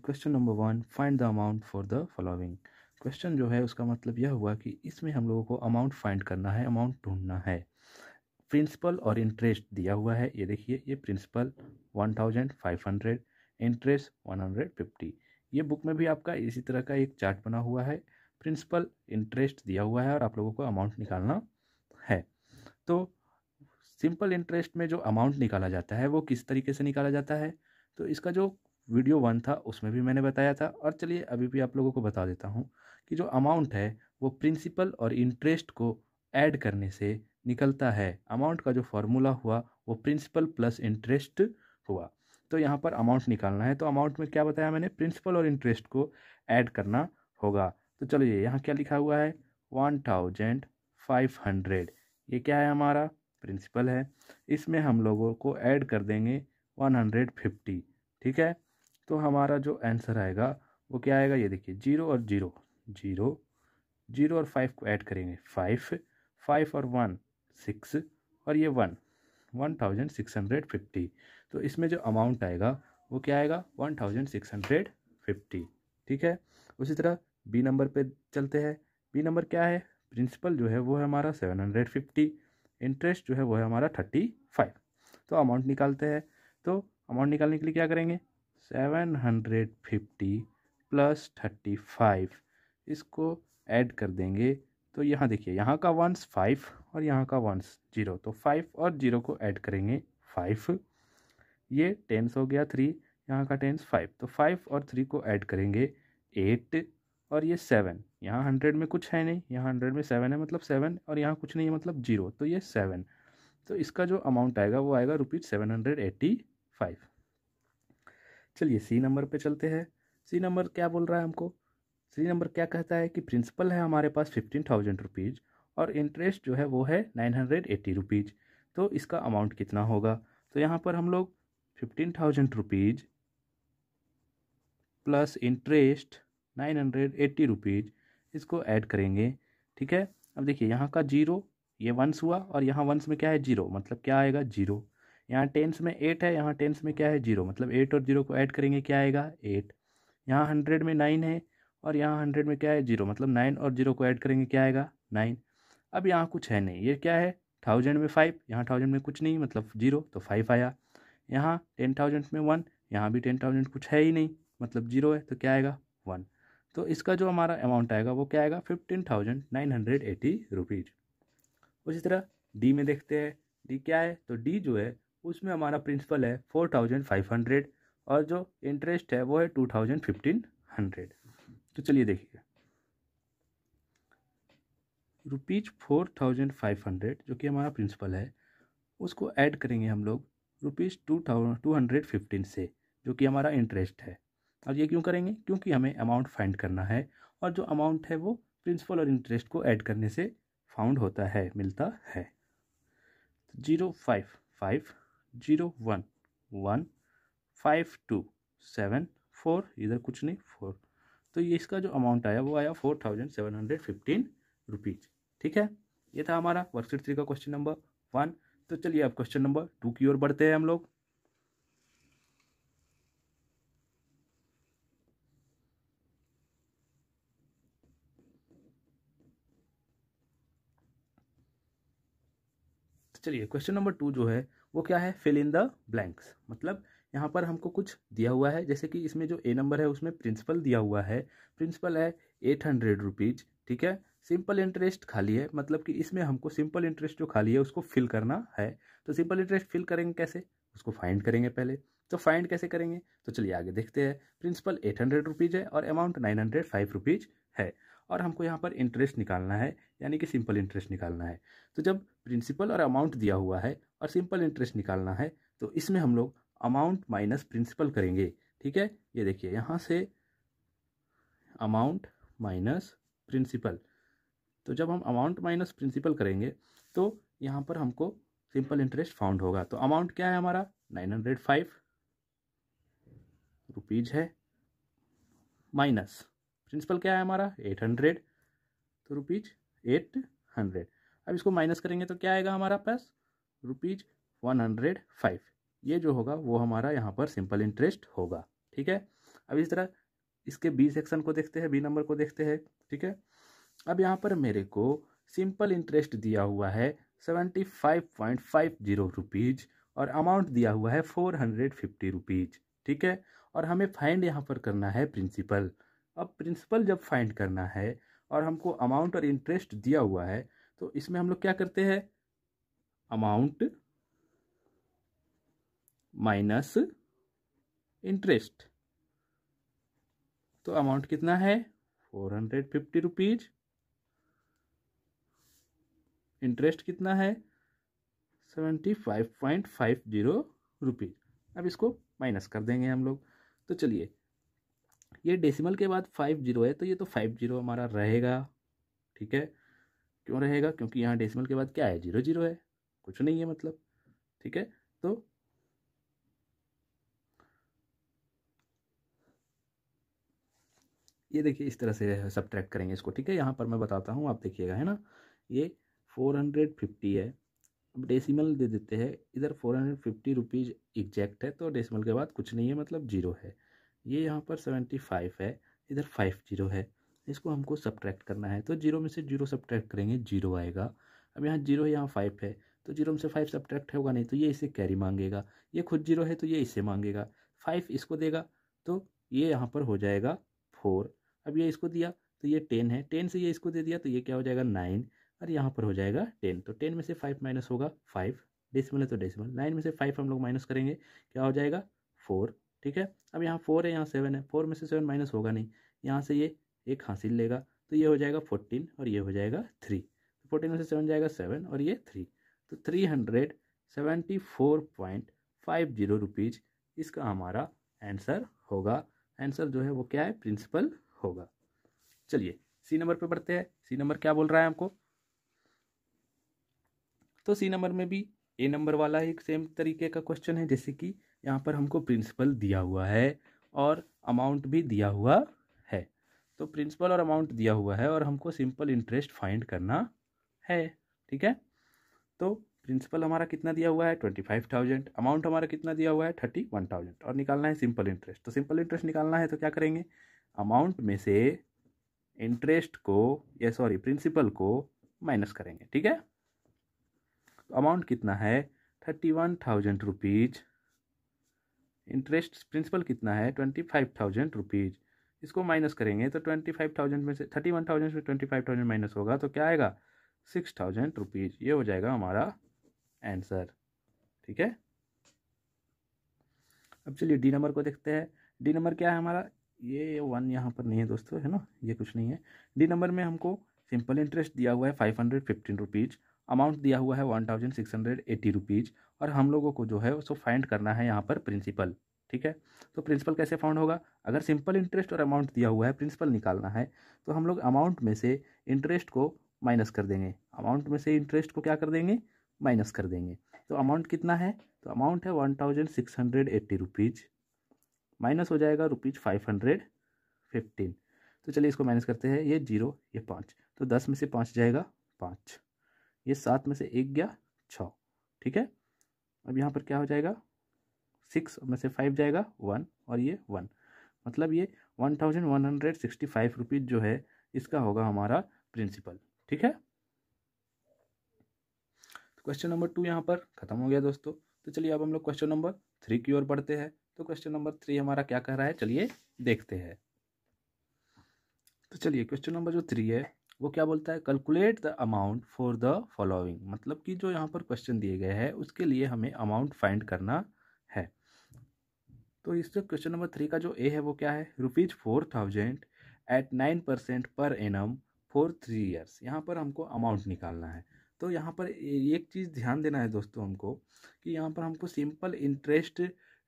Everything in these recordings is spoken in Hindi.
question number one find the amount for the following question जो है उसका मतलब यह हुआ कि इसमें हम लोगों को अमाउंट फाइंड करना है अमाउंट ढूंढना है प्रिंसिपल और इंटरेस्ट दिया हुआ है ये देखिए ये principal one thousand five hundred interest one hundred fifty ये बुक में भी आपका इसी तरह का एक चार्ट बना हुआ है प्रिंसिपल इंटरेस्ट दिया हुआ है और आप लोगों को अमाउंट निकालना तो सिंपल इंटरेस्ट में जो अमाउंट निकाला जाता है वो किस तरीके से निकाला जाता है तो इसका जो वीडियो वन था उसमें भी मैंने बताया था और चलिए अभी भी आप लोगों को बता देता हूँ कि जो अमाउंट है वो प्रिंसिपल और इंटरेस्ट को ऐड करने से निकलता है अमाउंट का जो फॉर्मूला हुआ वो प्रिंसिपल प्लस इंटरेस्ट हुआ तो यहाँ पर अमाउंट निकालना है तो अमाउंट में क्या बताया मैंने प्रिंसिपल और इंटरेस्ट को ऐड करना होगा तो चलिए यहाँ क्या लिखा हुआ है वन थाउजेंड फाइव हंड्रेड ये क्या है हमारा प्रिंसिपल है इसमें हम लोगों को ऐड कर देंगे वन हंड्रेड फिफ्टी ठीक है तो हमारा जो आंसर आएगा वो क्या आएगा ये देखिए जीरो और जीरो जीरो जीरो और फाइव को ऐड करेंगे फाइव फाइव और वन सिक्स और ये one one thousand six hundred fifty तो इसमें जो अमाउंट आएगा वो क्या आएगा one thousand six hundred fifty ठीक है उसी तरह बी नंबर पे चलते हैं बी नंबर क्या है प्रिंसिपल जो है वो है हमारा सेवन हंड्रेड फिफ्टी इंटरेस्ट जो है वो है हमारा थर्टी फाइव तो अमाउंट निकालते हैं तो अमाउंट निकालने के लिए क्या करेंगे seven hundred fifty plus thirty five इसको ऐड कर देंगे तो यहाँ देखिए यहाँ का वंस फाइव और यहाँ का वंस जीरो तो फाइव और जीरो को ऐड करेंगे फाइव ये टेंस हो गया थ्री यहाँ का टेंस फाइव तो फाइव और थ्री को ऐड करेंगे एट और ये सेवन यहाँ हंड्रेड में कुछ है नहीं यहाँ हंड्रेड में सेवन है मतलब सेवन और यहाँ कुछ नहीं है मतलब जीरो तो ये सेवन तो इसका जो अमाउंट आएगा वो आएगा rupees seven hundred eighty five चलिए सी नंबर पे चलते हैं सी नंबर क्या बोल रहा है हमको सी नंबर क्या कहता है कि प्रिंसिपल है हमारे पास फिफ्टीन थाउजेंड रुपीज़ और इंटरेस्ट जो है वो है नाइन हंड्रेड एट्टी रुपीज़ तो इसका अमाउंट कितना होगा तो यहाँ पर हम लोग fifteen thousand rupees plus interest nine hundred eighty rupees इसको ऐड करेंगे ठीक है अब देखिए यहाँ का जीरो ये वंस हुआ और यहाँ वंस में क्या है जीरो मतलब क्या आएगा जीरो यहाँ टेंस में एट है यहाँ टेंस में क्या है जीरो मतलब एट और जीरो को ऐड करेंगे क्या आएगा एट यहाँ हंड्रेड में नाइन है और यहाँ हंड्रेड में क्या है जीरो मतलब नाइन और जीरो को ऐड करेंगे क्या आएगा नाइन अब यहाँ कुछ है नहीं ये क्या है थाउजेंड में फाइव यहाँ थाउजेंड में कुछ नहीं मतलब जीरो तो फाइव आया यहाँ टेन थाउजेंड में वन यहाँ भी टेन थाउजेंड कुछ है ही नहीं मतलब जीरो है तो क्या आएगा वन तो इसका जो हमारा अमाउंट आएगा वो क्या आएगा fifteen thousand nine hundred eighty rupees उसी तरह डी में देखते हैं डी क्या है तो डी जो है उसमें हमारा प्रिंसिपल है फोर थाउजेंड फाइव हंड्रेड और जो इंटरेस्ट है वो है टू थाउजेंड फिफ्टीन हंड्रेड तो चलिए देखिए rupees four thousand five hundred जो कि हमारा प्रिंसिपल है उसको ऐड करेंगे हम लोग rupees two thousand two hundred fifteen से जो कि हमारा इंटरेस्ट है और ये क्यों करेंगे क्योंकि हमें अमाउंट फाइंड करना है और जो अमाउंट है वो प्रिंसिपल और इंटरेस्ट को ऐड करने से फाउंड होता है मिलता है zero five five zero one one five two seven four इधर कुछ नहीं फोर तो ये इसका जो अमाउंट आया वो आया four thousand seven hundred fifteen rupees ठीक है ये था हमारा वर्कशीट थ्री का क्वेश्चन नंबर वन तो चलिए अब क्वेश्चन नंबर टू की ओर बढ़ते हैं हम लोग चलिए क्वेश्चन नंबर टू जो है वो क्या है फिल इन द ब्लैंक्स मतलब यहाँ पर हमको कुछ दिया हुआ है जैसे कि इसमें जो ए नंबर है उसमें प्रिंसिपल दिया हुआ है प्रिंसिपल है एट हंड्रेड रुपीज़ ठीक है सिंपल इंटरेस्ट खाली है मतलब कि इसमें हमको सिंपल इंटरेस्ट जो खाली है उसको फिल करना है तो सिंपल इंटरेस्ट फिल करेंगे कैसे उसको फाइंड करेंगे पहले तो फाइंड कैसे करेंगे तो चलिए आगे देखते हैं प्रिंसिपल एट हंड्रेड रुपीज़ है और amount nine hundred five rupees है और हमको यहाँ पर इंटरेस्ट निकालना है यानी कि सिंपल इंटरेस्ट निकालना है तो जब प्रिंसिपल और अमाउंट दिया हुआ है और सिंपल इंटरेस्ट निकालना है तो इसमें हम लोग अमाउंट माइनस प्रिंसिपल करेंगे ठीक है ये देखिए यहाँ से अमाउंट माइनस प्रिंसिपल तो जब हम अमाउंट माइनस प्रिंसिपल करेंगे तो यहाँ पर हमको सिंपल इंटरेस्ट फाउंड होगा तो अमाउंट क्या है हमारा नाइन हंड्रेड फाइव रुपीज़ है माइनस प्रिंसिपल क्या है हमारा एट हंड्रेड तो रुपीज एट हंड्रेड अब इसको माइनस करेंगे तो क्या आएगा हमारा पास रुपीज वन हंड्रेड फाइव ये जो होगा वो हमारा यहाँ पर सिंपल इंटरेस्ट होगा ठीक है अब इस तरह इसके बी सेक्शन को देखते हैं बी नंबर को देखते हैं ठीक है अब यहाँ पर मेरे को सिंपल इंटरेस्ट दिया हुआ है seventy five point five zero rupees और अमाउंट दिया हुआ है फोर हंड्रेड फिफ्टी रुपीज़ ठीक है और हमें फाइंड यहाँ पर करना है प्रिंसिपल अब प्रिंसिपल जब फाइंड करना है और हमको अमाउंट और इंटरेस्ट दिया हुआ है तो इसमें हम लोग क्या करते हैं अमाउंट माइनस इंटरेस्ट तो अमाउंट कितना है four hundred fifty rupees interest कितना है seventy five point five zero rupees अब इसको माइनस कर देंगे हम लोग तो चलिए ये डेसिमल के बाद फाइव जीरो है तो ये तो फाइव जीरो हमारा रहेगा ठीक है क्यों रहेगा क्योंकि यहाँ डेसिमल के बाद क्या है जीरो जीरो है कुछ नहीं है मतलब ठीक है तो ये देखिए इस तरह से सब करेंगे इसको ठीक है यहाँ पर मैं बताता हूँ आप देखिएगा है ना ये फोर हंड्रेड फिफ्टी है डेसिमल दे देते हैं इधर four hundred fifty rupees exact है तो डेसिमल के बाद कुछ नहीं है मतलब जीरो है ये यहाँ पर सेवेंटी फाइव है इधर फाइव जीरो है इसको हमको सब्ट्रैक्ट करना है तो जीरो में से जीरो सब्ट्रैक्ट करेंगे जीरो आएगा अब यहाँ जीरो है यहाँ फाइव है तो जीरो में से फाइव सब्ट्रैक्ट होगा नहीं तो ये इसे कैरी मांगेगा ये खुद जीरो है तो ये इसे मांगेगा फाइव इसको देगा तो ये यहाँ पर हो जाएगा फोर अब ये इसको दिया तो ये टेन है टेन से ये इसको दे दिया तो ये क्या हो जाएगा नाइन और यहाँ पर हो जाएगा टेन तो टेन में से फाइव माइनस होगा फाइव डेसिमल है तो डेसिमल नाइन में से फाइव हम लोग माइनस करेंगे क्या हो जाएगा फोर ठीक है अब यहाँ फोर है यहाँ सेवन है फोर में से सेवन माइनस होगा नहीं यहाँ से ये एक हासिल लेगा तो ये हो जाएगा फोर्टीन और ये हो जाएगा थ्री फोर्टीन तो में से सेवन जाएगा सेवन और ये थ्री तो three hundred seventy four point five zero rupees इसका हमारा आंसर होगा आंसर जो है वो क्या है प्रिंसिपल होगा चलिए सी नंबर पे बढ़ते हैं सी नंबर क्या बोल रहा है हमको तो सी नंबर में भी ए नंबर वाला ही सेम तरीके का क्वेश्चन है जैसे कि यहाँ पर हमको प्रिंसिपल दिया हुआ है और अमाउंट भी दिया हुआ है तो प्रिंसिपल और अमाउंट दिया हुआ है और हमको सिंपल इंटरेस्ट फाइंड करना है ठीक है तो प्रिंसिपल हमारा कितना दिया हुआ है ट्वेंटी फाइव थाउजेंड अमाउंट हमारा कितना दिया हुआ है थर्टी वन थाउजेंड और निकालना है सिंपल इंटरेस्ट तो सिंपल इंटरेस्ट निकालना है तो क्या करेंगे अमाउंट में से इंटरेस्ट को या सॉरी प्रिंसिपल को माइनस करेंगे ठीक है तो अमाउंट कितना है thirty one thousand rupees interest principal कितना है ट्वेंटी फाइव थाउजेंड रुपीज़ इसको माइनस करेंगे तो ट्वेंटी फाइव थाउजेंड में से थर्टी वन थाउजेंड से ट्वेंटी फाइव थाउजेंड माइनस होगा तो क्या आएगा सिक्स थाउजेंड रुपीज़ ये हो जाएगा हमारा आंसर ठीक है अब चलिए डी नंबर को देखते हैं डी नंबर क्या है हमारा ये वन यहाँ पर नहीं है दोस्तों है ना ये कुछ नहीं है डी नंबर में हमको सिंपल इंटरेस्ट दिया हुआ है five hundred fifteen rupees amount दिया हुआ है one thousand six hundred eighty rupees और हम लोगों को जो है उसको फाइंड करना है यहाँ पर प्रिंसिपल ठीक है तो प्रिंसिपल कैसे फाउंड होगा अगर सिंपल इंटरेस्ट और अमाउंट दिया हुआ है प्रिंसिपल निकालना है तो हम लोग अमाउंट में से इंटरेस्ट को माइनस कर देंगे अमाउंट में से इंटरेस्ट को क्या कर देंगे माइनस कर देंगे तो अमाउंट कितना है तो अमाउंट है one thousand six hundred eighty rupees minus हो जाएगा रुपीज़ फाइव हंड्रेड फिफ्टीन तो चलिए इसको माइनस करते हैं ये जीरो ये पाँच तो दस में से पाँच जाएगा पाँच ये सात में से एक गया छः ठीक है अब यहाँ पर क्या हो जाएगा सिक्स में से फाइव जाएगा वन और ये वन मतलब ये one thousand one hundred sixty five rupees जो है इसका होगा हमारा प्रिंसिपल ठीक है तो क्वेश्चन नंबर टू यहाँ पर ख़त्म हो गया दोस्तों तो चलिए अब हम लोग क्वेश्चन नंबर थ्री की ओर बढ़ते हैं तो क्वेश्चन नंबर थ्री हमारा क्या कह रहा है चलिए देखते हैं तो चलिए क्वेश्चन नंबर जो थ्री है वो क्या बोलता है calculate the amount for the following मतलब कि जो यहाँ पर क्वेश्चन दिए गए हैं उसके लिए हमें अमाउंट फाइंड करना है तो इस क्वेश्चन नंबर थ्री का जो ए है वो क्या है rupees four thousand at nine percent per annum for three years यहाँ पर हमको अमाउंट निकालना है तो यहाँ पर एक चीज़ ध्यान देना है दोस्तों हमको कि यहाँ पर हमको सिंपल इंटरेस्ट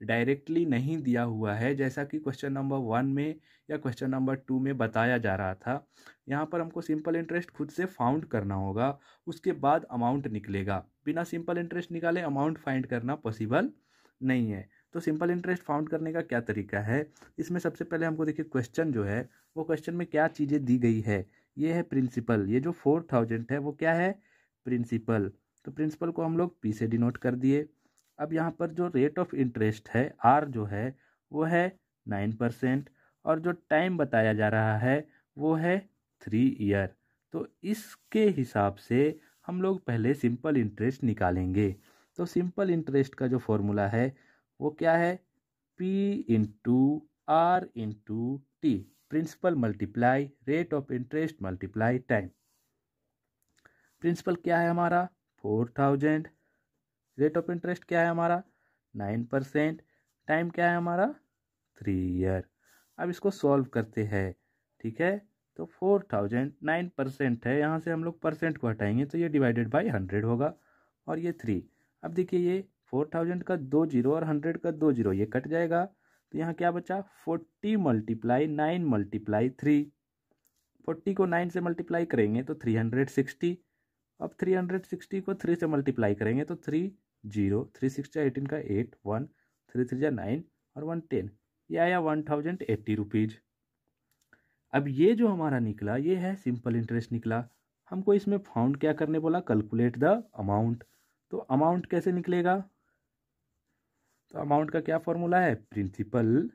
डायरेक्टली नहीं दिया हुआ है जैसा कि क्वेश्चन नंबर वन में या क्वेश्चन नंबर टू में बताया जा रहा था यहाँ पर हमको सिंपल इंटरेस्ट खुद से फाउंड करना होगा उसके बाद अमाउंट निकलेगा बिना सिंपल इंटरेस्ट निकाले अमाउंट फाइंड करना पॉसिबल नहीं है तो सिंपल इंटरेस्ट फाउंड करने का क्या तरीका है इसमें सबसे पहले हमको देखिए क्वेश्चन जो है वो क्वेश्चन में क्या चीज़ें दी गई है ये है प्रिंसिपल ये जो फोर थाउजेंड है वो क्या है प्रिंसिपल तो प्रिंसिपल को हम लोग पी से डिनोट कर दिए अब यहाँ पर जो रेट ऑफ इंटरेस्ट है आर जो है वो है नाइन परसेंट और जो टाइम बताया जा रहा है वो है थ्री ईयर तो इसके हिसाब से हम लोग पहले सिंपल इंटरेस्ट निकालेंगे तो सिंपल इंटरेस्ट का जो फॉर्मूला है वो क्या है P into R into T principal multiply rate of interest multiply time principal क्या है हमारा four thousand rate of interest क्या है हमारा नाइन परसेंट टाइम क्या है हमारा थ्री ईयर अब इसको सॉल्व करते हैं ठीक है तो फोर थाउजेंड नाइन परसेंट है यहाँ से हम लोग परसेंट को हटाएंगे तो ये डिवाइडेड बाई हंड्रेड होगा और ये थ्री अब देखिए ये फोर थाउजेंड का दो जीरो और हंड्रेड का दो जीरो ये कट जाएगा तो यहाँ क्या बचा forty multiply nine multiply three forty को नाइन से मल्टीप्लाई करेंगे तो थ्री हंड्रेड सिक्सटी अब थ्री हंड्रेड सिक्सटी को थ्री से मल्टीप्लाई करेंगे तो three zero three six eighteen का एट वन थ्री थ्री जा नाइन और वन टेन ये आया वन थाउजेंड एट्टी रुपीज़ अब ये जो हमारा निकला ये है सिंपल इंटरेस्ट निकला हमको इसमें फाउंड क्या करने बोला कैलकुलेट द अमाउंट तो अमाउंट कैसे निकलेगा तो अमाउंट का क्या फॉर्मूला है प्रिंसिपल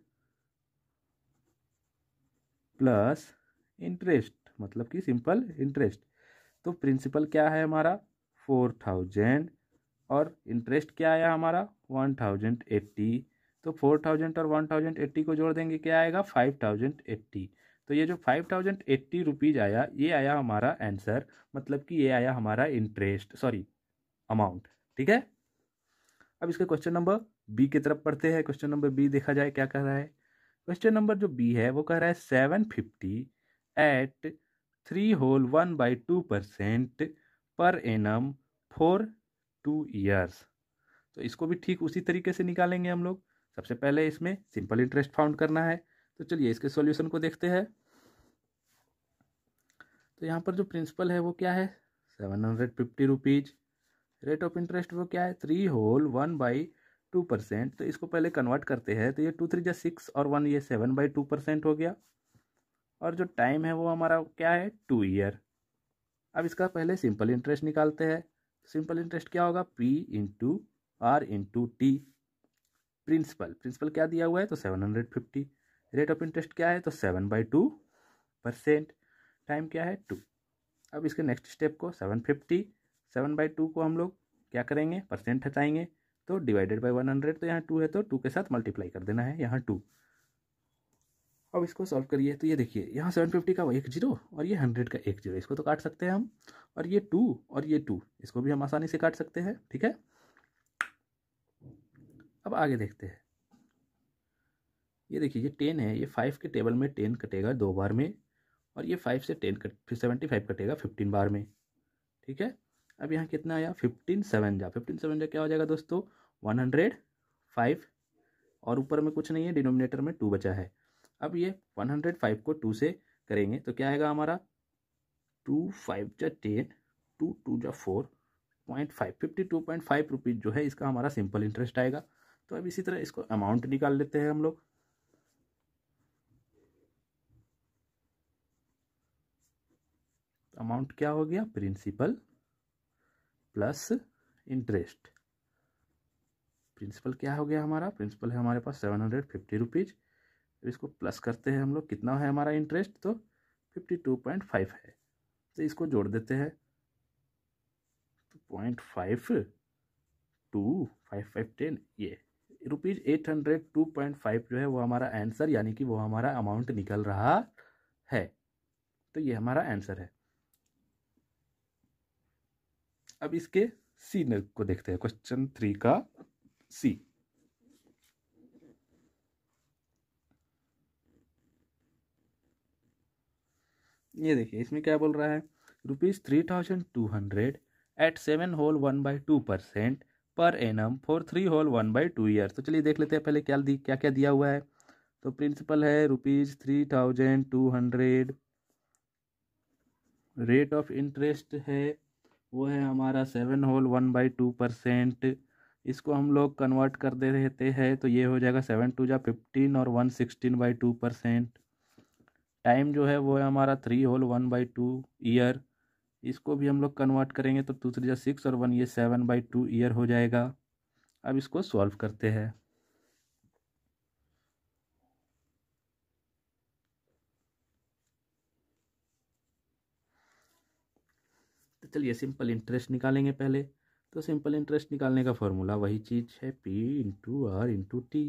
प्लस इंटरेस्ट मतलब कि सिंपल इंटरेस्ट तो प्रिंसिपल क्या है हमारा फोर थाउजेंड और इंटरेस्ट क्या आया हमारा वन थाउजेंड एट्टी तो फोर थाउजेंड और वन थाउजेंड एट्टी को जोड़ देंगे क्या आएगा फाइव थाउजेंड एट्टी तो ये जो फाइव थाउजेंड एट्टी रुपीज़ आया ये आया हमारा आंसर मतलब कि ये आया हमारा इंटरेस्ट सॉरी अमाउंट ठीक है अब इसके क्वेश्चन नंबर बी की तरफ पढ़ते हैं क्वेश्चन नंबर बी देखा जाए क्या कह रहा है क्वेश्चन नंबर जो बी है वो कह रहा है seven fifty at three whole one by two percent per annum for two years तो इसको भी ठीक उसी तरीके से निकालेंगे हम लोग सबसे पहले इसमें सिंपल इंटरेस्ट फाउंड करना है तो चलिए इसके सॉल्यूशन को देखते हैं तो यहाँ पर जो प्रिंसिपल है वो क्या है seven hundred fifty rupees rate of interest वो क्या है three whole one by two percent तो इसको पहले कन्वर्ट करते हैं तो ये टू थ्री जो सिक्स और वन ये सेवन बाई टू परसेंट हो गया और जो टाइम है वो हमारा क्या है टू ईयर अब इसका पहले सिंपल इंटरेस्ट निकालते हैं सिंपल इंटरेस्ट क्या होगा P into R into T principal principal क्या दिया हुआ है तो seven hundred fifty rate of interest क्या है तो seven by two percent time क्या है टू अब इसके नेक्स्ट स्टेप को seven fifty seven by two को हम लोग क्या करेंगे परसेंट हटाएंगे तो डिवाइडेड बाई वन हंड्रेड तो यहाँ टू है तो टू के साथ मल्टीप्लाई कर देना है यहाँ टू अब इसको सॉल्व करिए तो ये देखिए यहाँ सेवन फिफ्टी का एक जीरो और ये हंड्रेड का एक जीरो इसको तो काट सकते हैं हम और ये टू और ये टू इसको भी हम आसानी से काट सकते हैं ठीक है अब आगे देखते हैं ये देखिए ये टेन है ये फाइव के टेबल में टेन कटेगा दो बार में और ये फाइव से टेन कट फिर सेवेंटी फाइव कटेगा फिफ्टीन बार में ठीक है अब यहाँ कितना आया फिफ्टीन सेवन जा फिफ्टीन सेवन जा क्या हो जाएगा दोस्तों वन हंड्रेड फाइव और ऊपर में कुछ नहीं है डिनोमिनेटर में टू बचा है अब ये 105 को टू से करेंगे तो क्या आएगा हमारा टू फाइव जा टेन टू टू जा four point five fifty two point five rupees जो है इसका हमारा सिंपल इंटरेस्ट आएगा तो अब इसी तरह इसको अमाउंट निकाल लेते हैं हम लोग अमाउंट क्या हो गया प्रिंसिपल प्लस इंटरेस्ट प्रिंसिपल क्या हो गया हमारा प्रिंसिपल है हमारे पास सेवन हंड्रेड फिफ्टी रुपीज़ इसको प्लस करते हैं हम लोग कितना है हमारा इंटरेस्ट तो फिफ्टी टू पॉइंट फाइव है तो इसको जोड़ देते हैं तो point five two five five ten ये rupees eight hundred two point five जो है वो हमारा आंसर यानी कि वो हमारा अमाउंट निकल रहा है तो ये हमारा आंसर है अब इसके सी को देखते हैं क्वेश्चन थ्री का सी ये देखिए इसमें क्या बोल रहा है rupees three thousand two hundred at seven whole one by two percent per annum for three whole one by two year तो चलिए देख लेते हैं पहले क्या दी क्या क्या दिया हुआ है तो प्रिंसिपल है rupees three thousand two hundred rate of interest है वो है हमारा seven whole one by two percent इसको हम लोग कन्वर्ट कर दे रहते हैं तो ये हो जाएगा सेवन टू जा फिफ्टीन और one sixteen by two percent time जो है वो है हमारा three whole one by two year इसको भी हम लोग कन्वर्ट करेंगे तो टू थ्री सिक्स और वन ये सेवन बाई टू ईयर हो जाएगा अब इसको सॉल्व करते हैं तो चलिए सिंपल इंटरेस्ट निकालेंगे पहले तो सिंपल इंटरेस्ट निकालने का फॉर्मूला वही चीज़ है P into R into T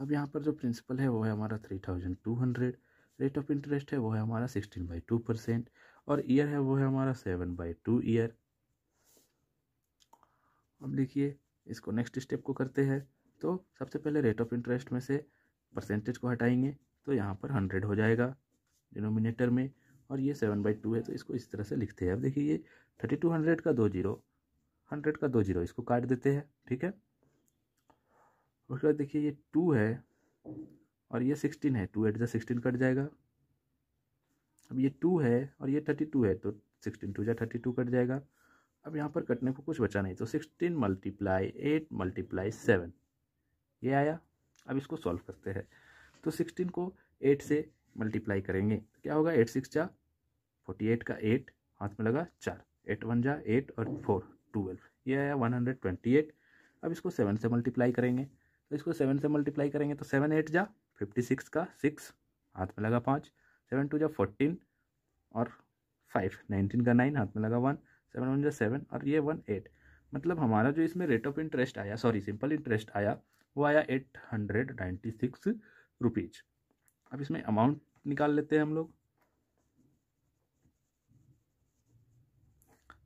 अब यहाँ पर जो प्रिंसिपल है वो है हमारा three thousand two hundred rate of interest है वो है हमारा सिक्सटीन बाई टू परसेंट और ईयर है वो है हमारा सेवन बाई टू ईयर अब देखिए इसको नेक्स्ट स्टेप को करते हैं तो सबसे पहले रेट ऑफ इंटरेस्ट में से परसेंटेज को हटाएंगे तो यहाँ पर हंड्रेड हो जाएगा डिनोमिनेटर में और ये सेवन बाई टू है तो इसको इस तरह से लिखते हैं अब देखिए ये थर्टी टू हंड्रेड का दो जीरो हंड्रेड का दो जीरो इसको काट देते हैं ठीक है उसके बाद देखिए ये टू है और ये सिक्सटीन है टू एट ज़ा सिक्सटीन कट जाएगा अब ये टू है और ये थर्टी टू है तो सिक्सटीन टू या थर्टी टू कट जाएगा अब यहाँ पर कटने को कुछ बचा नहीं तो sixteen multiply eight multiply seven ये आया अब इसको सॉल्व करते हैं तो सिक्सटीन को एट से मल्टीप्लाई करेंगे क्या होगा एट सिक्स जा फोर्टी एट का एट हाथ में लगा चार एट वन जा एट और फोर ट्वेल्व ये आया वन हंड्रेड ट्वेंटी एट अब इसको सेवन से मल्टीप्लाई करेंगे तो इसको सेवन से मल्टीप्लाई करेंगे तो सेवन एट जा फिफ्टी सिक्स का सिक्स हाथ में लगा पाँच सेवन टू जा फोर्टीन और फाइव नाइनटीन का नाइन हाथ में लगा वन सेवन वन जा सेवन और ये वन एट मतलब हमारा जो इसमें रेट ऑफ इंटरेस्ट आया सॉरी सिंपल इंटरेस्ट आया वो आया eight hundred ninety six rupees अब इसमें अमाउंट निकाल लेते हैं हम लोग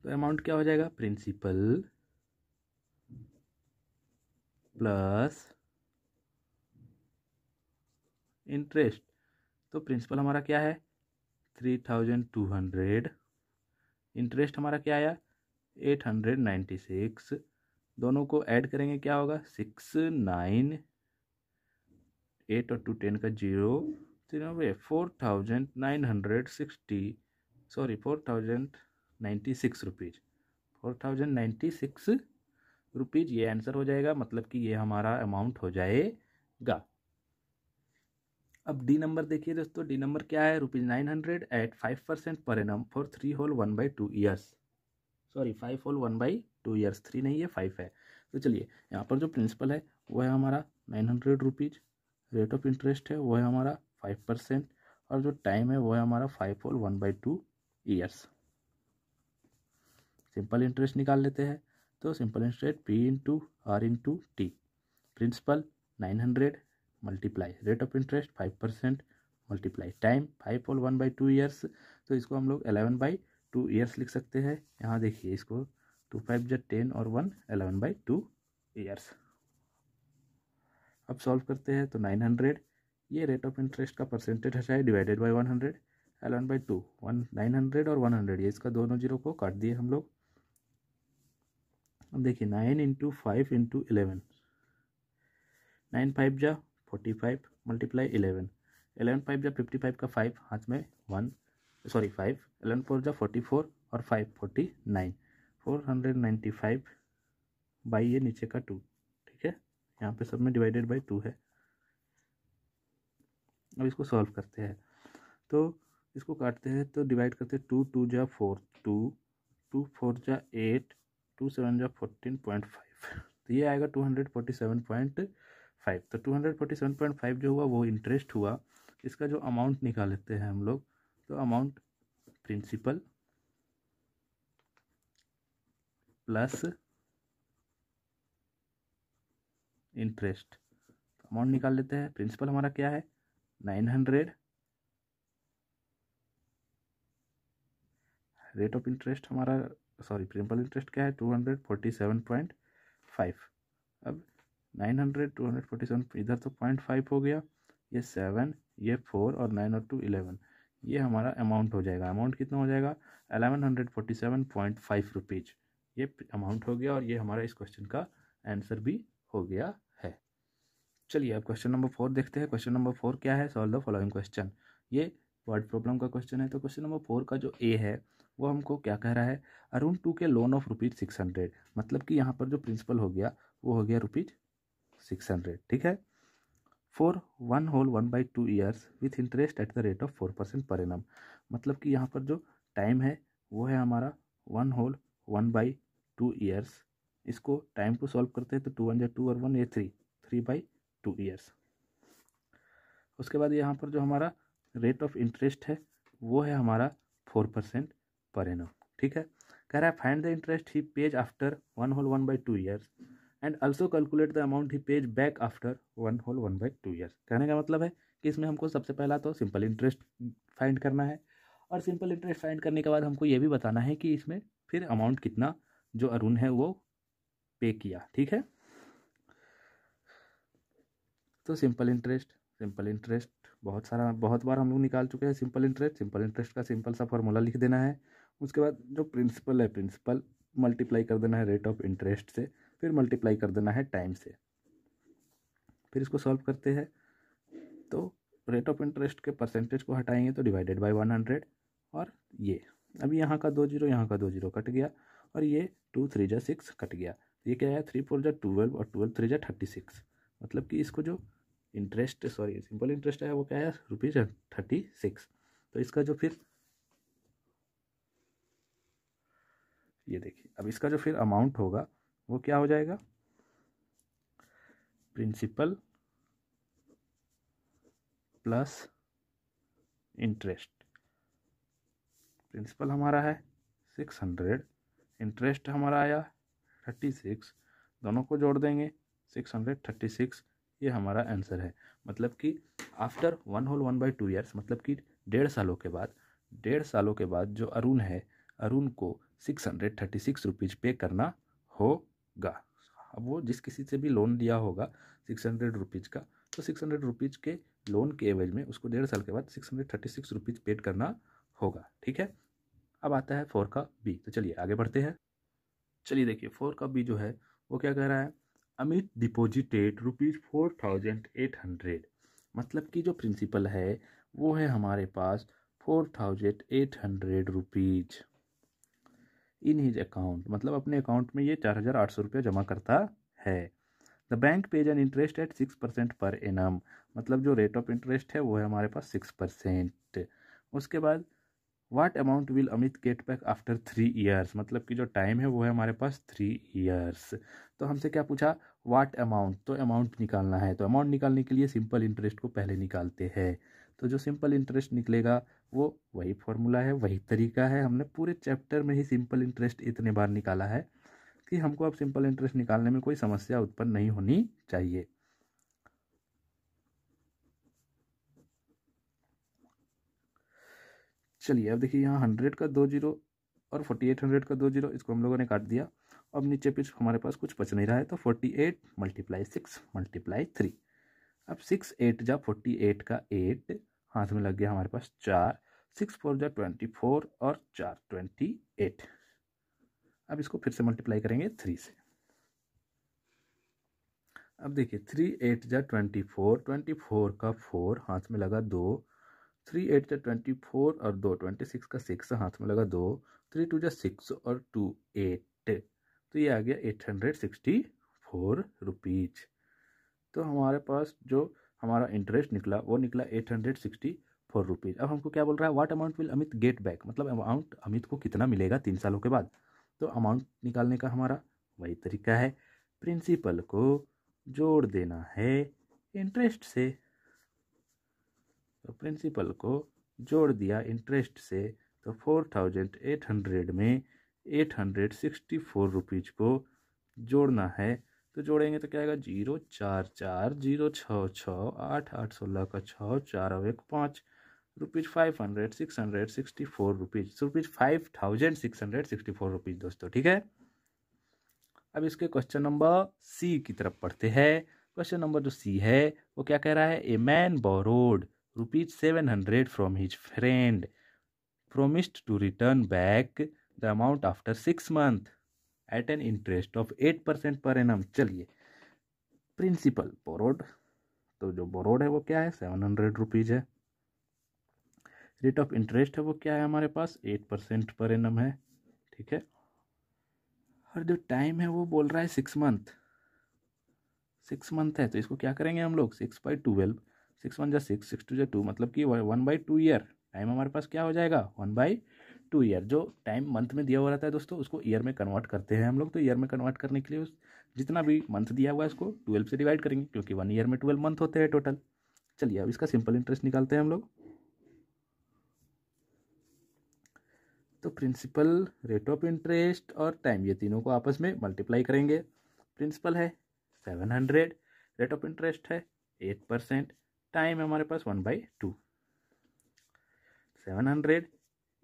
तो अमाउंट क्या हो जाएगा प्रिंसिपल प्लस इंटरेस्ट तो प्रिंसिपल हमारा क्या है three thousand two hundred interest हमारा क्या आया एट हंड्रेड नाइन्टी सिक्स दोनों को ऐड करेंगे क्या होगा सिक्स नाइन एट और टू टेन का जीरो तिरानवे four thousand nine hundred sixty sorry four thousand ninety six rupees four thousand ninety six rupees ये आंसर हो जाएगा मतलब कि ये हमारा अमाउंट हो जाएगा अब डी नंबर देखिए दोस्तों डी नंबर क्या है rupees nine hundred at five percent per annum for three whole one by two years sorry five whole one by two years three नहीं है फाइव है तो चलिए यहाँ पर जो प्रिंसिपल है वो है हमारा nine hundred rupees rate of interest है वो है हमारा फाइव परसेंट और जो टाइम है वो है हमारा five whole one by two years simple interest निकाल लेते हैं तो simple interest P into R into T principal nine hundred multiply rate of interest five percent multiply time five और वन बाई टू ईयर्स तो इसको हम लोग एलेवन बाई टू ईयर्स लिख सकते हैं यहाँ देखिए इसको टू फाइव जै टेन और one eleven by two years अब सॉल्व करते हैं तो नाइन हंड्रेड ये रेट ऑफ इंटरेस्ट का परसेंटेज है divided by one hundred eleven by two one nine hundred और वन हंड्रेड ये इसका दोनों जीरो को काट दिए हम लोग अब देखिए nine into five into eleven nine five जा forty five multiply eleven eleven five जब फिफ्टी फाइव का फाइव हाथ में one sorry five eleven four जब फोर्टी फोर और five forty nine four hundred ninety five by ये नीचे का टू ठीक है यहाँ पे सब में डिवाइडेड बाई टू है अब इसको सॉल्व करते हैं तो इसको काटते हैं तो डिवाइड करते हैं टू टू जा फोर टू टू फोर जा एट टू सेवन जा फोर्टीन पॉइंट फाइव तो ये आएगा two hundred forty seven point five तो two hundred forty seven point five जो हुआ वो इंटरेस्ट हुआ इसका जो अमाउंट निकाल लेते हैं हम लोग तो amount principal plus interest amount निकाल लेते हैं प्रिंसिपल हमारा क्या है nine hundred rate of interest हमारा सॉरी प्रिंसिपल इंटरेस्ट क्या है two hundred forty seven point five अब nine hundred two hundred forty seven इधर तो पॉइंट फाइव हो गया ये सेवन ये फोर और नाइन और टू इलेवन ये हमारा अमाउंट हो जाएगा अमाउंट कितना हो जाएगा eleven hundred forty seven point five rupees ये अमाउंट हो गया और ये हमारा इस क्वेश्चन का आंसर भी हो गया है चलिए अब क्वेश्चन नंबर फोर देखते हैं क्वेश्चन नंबर फोर क्या है सॉल्व द फॉलोइंग क्वेश्चन ये वर्ड प्रॉब्लम का क्वेश्चन है तो क्वेश्चन नंबर फोर का जो ए है वो हमको क्या कह रहा है Arun took loan of rupees six hundred मतलब कि यहाँ पर जो प्रिंसिपल हो गया वो हो गया रुपीज़ सिक्स हंड्रेड ठीक है for one whole one by two years with interest at the rate of four percent per annum मतलब कि यहाँ पर जो टाइम है वो है हमारा one whole one by two years इसको टाइम को सॉल्व करते हैं तो टू वन जो टू और वन ए three three by two years उसके बाद यहाँ पर जो हमारा रेट ऑफ इंटरेस्ट है वो है हमारा फोर परसेंट पर एनम ठीक है कह रहा है find the interest he pays after one whole one by two years and also calculate the amount he pays back after one whole one by two years कहने का मतलब है कि इसमें हमको सबसे पहला तो सिंपल इंटरेस्ट फाइंड करना है और सिंपल इंटरेस्ट फाइंड करने के बाद हमको ये भी बताना है कि इसमें फिर अमाउंट कितना जो अरुण है वो पे किया ठीक है तो सिंपल इंटरेस्ट सिंपल इंटरेस्ट बहुत सारा बहुत बार हम लोग निकाल चुके हैं सिंपल इंटरेस्ट सिंपल इंटरेस्ट का सिंपल सा फॉर्मूला लिख देना है उसके बाद जो प्रिंसिपल है प्रिंसिपल मल्टीप्लाई कर देना है रेट ऑफ इंटरेस्ट से फिर मल्टीप्लाई कर देना है टाइम से फिर इसको सॉल्व करते हैं तो रेट ऑफ इंटरेस्ट के परसेंटेज को हटाएंगे तो डिवाइडेड बाय वन हंड्रेड और ये अभी यहाँ का दो जीरो यहाँ का दो जीरो कट गया और ये टू थ्री जै सिक्स कट गया ये क्या है थ्री फोर जै ट्वेल्व और ट्वेल्व थ्री जै थर्टी सिक्स मतलब कि इसको जो इंटरेस्ट सॉरी सिंपल इंटरेस्ट है वो क्या है रुपीज़ थर्टी सिक्स तो इसका जो फिर ये देखिए अब इसका जो फिर अमाउंट होगा वो क्या हो जाएगा प्रिंसिपल प्लस इंटरेस्ट प्रिंसिपल हमारा है सिक्स हंड्रेड इंटरेस्ट हमारा आया थर्टी सिक्स दोनों को जोड़ देंगे सिक्स हंड्रेड थर्टी सिक्स ये हमारा आंसर है मतलब कि after one whole one by two years मतलब कि डेढ़ सालों के बाद डेढ़ सालों के बाद जो अरुण है अरुण को six hundred thirty six rupees pay करना हो होगा अब वो जिस किसी से भी लोन लिया होगा सिक्स हंड्रेड रुपीज़ का तो सिक्स हंड्रेड रुपीज़ के लोन के एवज में उसको डेढ़ साल के बाद six hundred thirty six rupees paid करना होगा ठीक है अब आता है फोर का बी तो चलिए आगे बढ़ते हैं चलिए देखिए फोर का बी जो है वो क्या कह रहा है Amit deposited rupees four thousand eight hundred मतलब कि जो प्रिंसिपल है वो है हमारे पास four thousand eight hundred rupees in his account मतलब अपने अकाउंट में ये चार हज़ार आठ सौ रुपया जमा करता है the bank pays an interest at six percent per annum मतलब जो रेट ऑफ इंटरेस्ट है वो है हमारे पास सिक्स परसेंट उसके बाद what amount will Amit get back after three years मतलब कि जो टाइम है वो है हमारे पास थ्री ईयर्स तो हमसे क्या पूछा वाट अमाउंट तो अमाउंट निकालना है तो अमाउंट निकालने के लिए सिंपल इंटरेस्ट को पहले निकालते हैं तो जो सिंपल इंटरेस्ट निकलेगा वो वही फॉर्मूला है वही तरीका है हमने पूरे चैप्टर में ही सिंपल इंटरेस्ट इतने बार निकाला है कि हमको अब सिंपल इंटरेस्ट निकालने में कोई समस्या उत्पन्न नहीं होनी चाहिए चलिए अब देखिए यहाँ हंड्रेड का दो जीरो और फोर्टी एट हंड्रेड का दो जीरो इसको हम लोगों ने काट दिया अब नीचे पिछ हमारे पास कुछ बच नहीं रहा है तो forty eight multiply six multiply three अब सिक्स एट जा फोर्टी एट का एट हाथ में लग गया हमारे पास चार सिक्स फोर जो ट्वेंटी फोर और चार ट्वेंटी एट अब इसको फिर से मल्टीप्लाई करेंगे थ्री से अब देखिए थ्री एट जा ट्वेंटी फोर ट्वेंटी फोर का फोर हाथ में लगा दो थ्री एट जा ट्वेंटी फोर और दो ट्वेंटी सिक्स का सिक्स हाथ में लगा दो थ्री टू जा सिक्स और टू एट तो ये आ गया eight hundred sixty four rupees तो हमारे पास जो हमारा इंटरेस्ट निकला वो निकला eight hundred sixty four rupees अब हमको क्या बोल रहा है what amount will Amit get back मतलब अमाउंट अमित को कितना मिलेगा तीन सालों के बाद तो अमाउंट निकालने का हमारा वही तरीका है प्रिंसिपल को जोड़ देना है इंटरेस्ट से तो प्रिंसिपल को जोड़ दिया इंटरेस्ट से तो फोर थाउजेंड एट हंड्रेड में eight hundred sixty four rupees को जोड़ना है तो जोड़ेंगे तो क्या आएगा जीरो चार चार जीरो छः छः आठ आठ सोलह का छः चार और एक पाँच rupees five hundred six hundred sixty four rupees तो rupees five thousand six hundred sixty four rupees दोस्तों ठीक है अब इसके क्वेश्चन नंबर सी की तरफ पढ़ते हैं क्वेश्चन नंबर जो सी है वो क्या कह रहा है a man borrowed rupees seven hundred from his friend promised to return back the amount after six month at an interest of eight percent per annum चलिए प्रिंसिपल बोरोड तो जो बोरोड है वो क्या है सेवन हंड्रेड रुपीज़ है रेट ऑफ इंटरेस्ट है वो क्या है हमारे पास एट परसेंट पर एन है ठीक है और जो टाइम है वो बोल रहा है सिक्स मंथ सिक्स मंथ है तो इसको क्या करेंगे हम लोग six by twelve six one जै सिक्स सिक्स टू जै टू मतलब कि one by two year time हमारे पास क्या हो जाएगा वन बाई टू ईयर जो टाइम मंथ में दिया हुआ रहता है दोस्तों उसको ईयर में कन्वर्ट करते हैं हम लोग तो ईयर में कन्वर्ट करने के लिए उस जितना भी मंथ दिया हुआ है उसको ट्वेल्व से डिवाइड करेंगे क्योंकि वन ईयर में ट्वेल्व मंथ होते हैं टोटल चलिए अब इसका सिंपल इंटरेस्ट निकालते हैं हम लोग तो प्रिंसिपल रेट ऑफ इंटरेस्ट और टाइम ये तीनों को आपस में मल्टीप्लाई करेंगे प्रिंसिपल है seven hundred rate of interest है एट परसेंट टाइम हमारे पास one by two seven hundred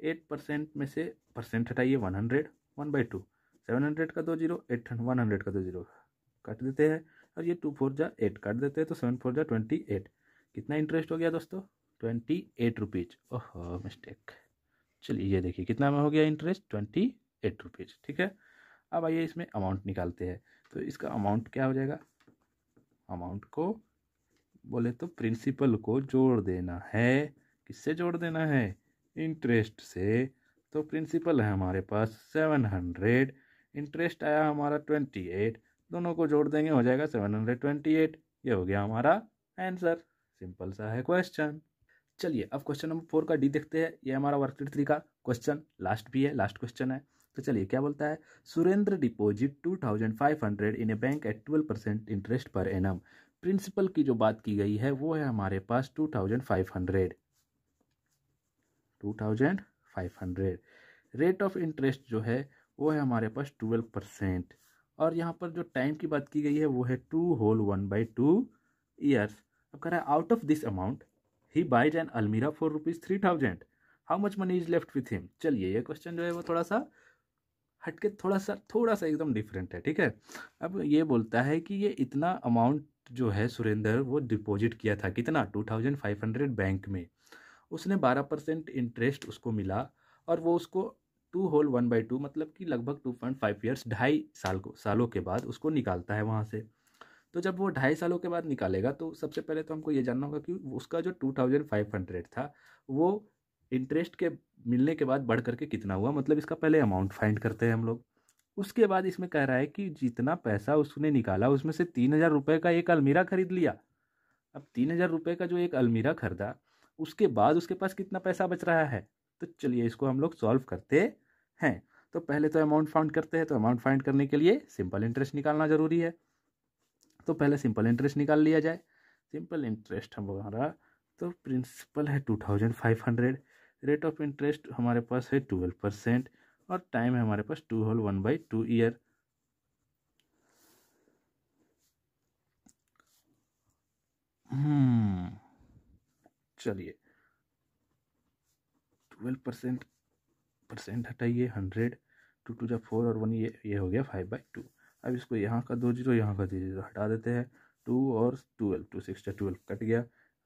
eight percent में से परसेंट हटाइए one hundred one by two seven hundred का दो जीरो एट वन हंड्रेड का दो जीरो काट देते हैं और ये टू फोर जा एट काट देते हैं तो सेवन फोर जा ट्वेंटी एट कितना इंटरेस्ट हो गया दोस्तों ट्वेंटी एट रुपीज़ ओहो मिस्टेक चलिए ये देखिए कितना में हो गया इंटरेस्ट ट्वेंटी एट रुपीज़ ठीक है अब आइए इसमें अमाउंट निकालते हैं तो इसका अमाउंट क्या हो जाएगा अमाउंट को बोले तो प्रिंसिपल को जोड़ देना है किससे जोड़ देना है इंटरेस्ट से तो प्रिंसिपल है हमारे पास सेवन हंड्रेड इंटरेस्ट आया हमारा ट्वेंटी एट दोनों को जोड़ देंगे हो जाएगा सेवन हंड्रेड ट्वेंटी एट ये हो गया हमारा आंसर सिंपल सा है क्वेश्चन चलिए अब क्वेश्चन नंबर फोर का डी देखते हैं ये हमारा वर्कशीट थ्री का क्वेश्चन लास्ट भी है लास्ट क्वेश्चन है तो चलिए क्या बोलता है Surendra deposit two thousand five hundred in a bank at twelve percent interest per annum principal की जो बात की गई है वो है हमारे पास two thousand five hundred two thousand five hundred rate of interest जो है वो है हमारे पास ट्वेल्व परसेंट और यहाँ पर जो टाइम की बात की गई है वो है two whole one by two years अब कह रहा है out of this amount he buys an almirah for rupees three thousand how much money is left with him चलिए ये क्वेश्चन जो है वो थोड़ा सा हटके थोड़ा सा थोड़ा सा एकदम डिफरेंट है ठीक है अब ये बोलता है कि ये इतना अमाउंट जो है सुरेंद्र वो डिपॉजिट किया था कितना two thousand five hundred bank में उसने बारह परसेंट इंटरेस्ट उसको मिला और वो उसको two whole one by two मतलब कि लगभग टू पॉइंट फाइव ईयर्स ढाई साल को सालों के बाद उसको निकालता है वहाँ से तो जब वो ढाई सालों के बाद निकालेगा तो सबसे पहले तो हमको ये जानना होगा कि उसका जो टू थाउजेंड फाइव हंड्रेड था वो इंटरेस्ट के मिलने के बाद बढ़ करके कितना हुआ मतलब इसका पहले अमाउंट फाइंड करते हैं हम लोग उसके बाद इसमें कह रहा है कि जितना पैसा उसने निकाला उसमें से तीन हज़ार रुपये का एक अलमीरा ख़रीद लिया अब तीन हज़ार रुपये का जो एक अलमीरा खरीदा उसके बाद उसके पास कितना पैसा बच रहा है तो चलिए इसको हम लोग सॉल्व करते हैं तो पहले तो अमाउंट फाउंड करते हैं तो अमाउंट फाइंड करने के लिए सिंपल इंटरेस्ट निकालना ज़रूरी है तो पहले सिंपल इंटरेस्ट निकाल लिया जाए सिंपल इंटरेस्ट हमारा तो प्रिंसिपल है two thousand five hundred rate of interest हमारे पास है ट्वेल्व परसेंट और टाइम है हमारे पास two whole one by two year hmm चलिए ट्वेल्व परसेंट परसेंट हटाइए हंड्रेड टू टू जब फोर और वन ये ये हो गया फाइव बाई टू अब इसको यहाँ का दो जीरो यहाँ का दो जीरो हटा देते हैं टू और twelve two six twelve cut गया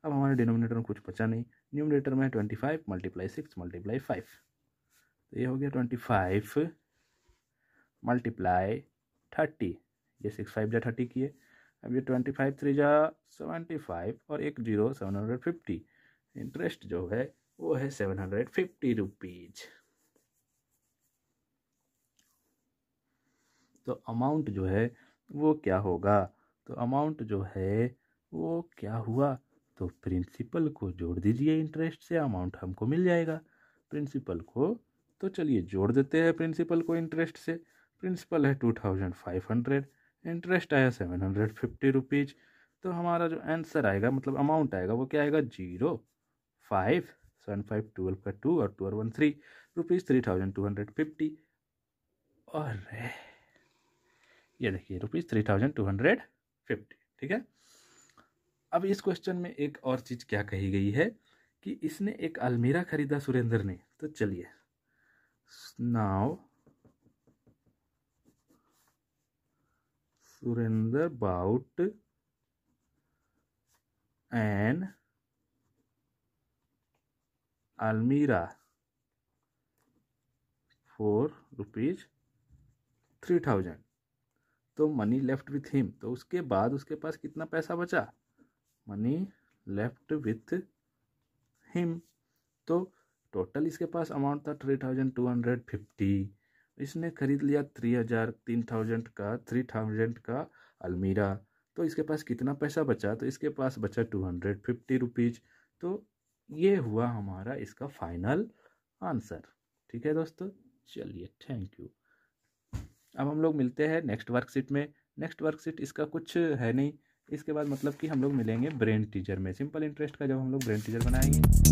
अब हमारे डिनोमिनेटर में कुछ बचा नहीं न्यूमिनेटर में twenty five multiply six multiply five तो ये हो गया ट्वेंटी फाइव मल्टीप्लाई थर्टी ये सिक्स फाइव जा थर्टी किए अब ये ट्वेंटी फाइव थ्री जा सेवेंटी फाइव और एक zero seven hundred fifty interest जो है वो है सेवन हंड्रेड फिफ्टी रुपीज तो अमाउंट जो है वो क्या होगा तो अमाउंट जो है वो क्या हुआ तो प्रिंसिपल को जोड़ दीजिए इंटरेस्ट से अमाउंट हमको मिल जाएगा प्रिंसिपल को तो चलिए जोड़ देते हैं प्रिंसिपल को इंटरेस्ट से प्रिंसिपल है two thousand five hundred interest आया सेवन हंड्रेड फिफ्टी रुपीज़ तो हमारा जो आंसर आएगा मतलब अमाउंट आएगा वो क्या आएगा zero five seven five twelve का टू और टू और one three rupees three thousand two hundred fifty और ये देखिए rupees three thousand two hundred fifty ठीक है अब इस क्वेश्चन में एक और चीज़ क्या कही गई है कि इसने एक अलमीरा खरीदा सुरेंद्र ने तो चलिए now Surendra bought an almirah for rupees three thousand तो मनी लेफ्ट विथ हिम तो उसके बाद उसके पास कितना पैसा बचा मनी लेफ्ट विथ हिम तो टोटल इसके पास अमाउंट था three thousand two hundred fifty इसने खरीद लिया थ्री हज़ार तीन थाउजेंड का थ्री थाउजेंड का अलमीरा तो इसके पास कितना पैसा बचा तो इसके पास बचा टू हंड्रेड फिफ्टी रुपीज़ तो ये हुआ हमारा इसका फाइनल आंसर ठीक है दोस्तों चलिए थैंक यू अब हम लोग मिलते हैं नेक्स्ट वर्कशीट में नेक्स्ट वर्कशीट इसका कुछ है नहीं इसके बाद मतलब कि हम लोग मिलेंगे ब्रेन टीचर में सिंपल इंटरेस्ट का जब हम लोग ब्रेन टीचर बनाएंगे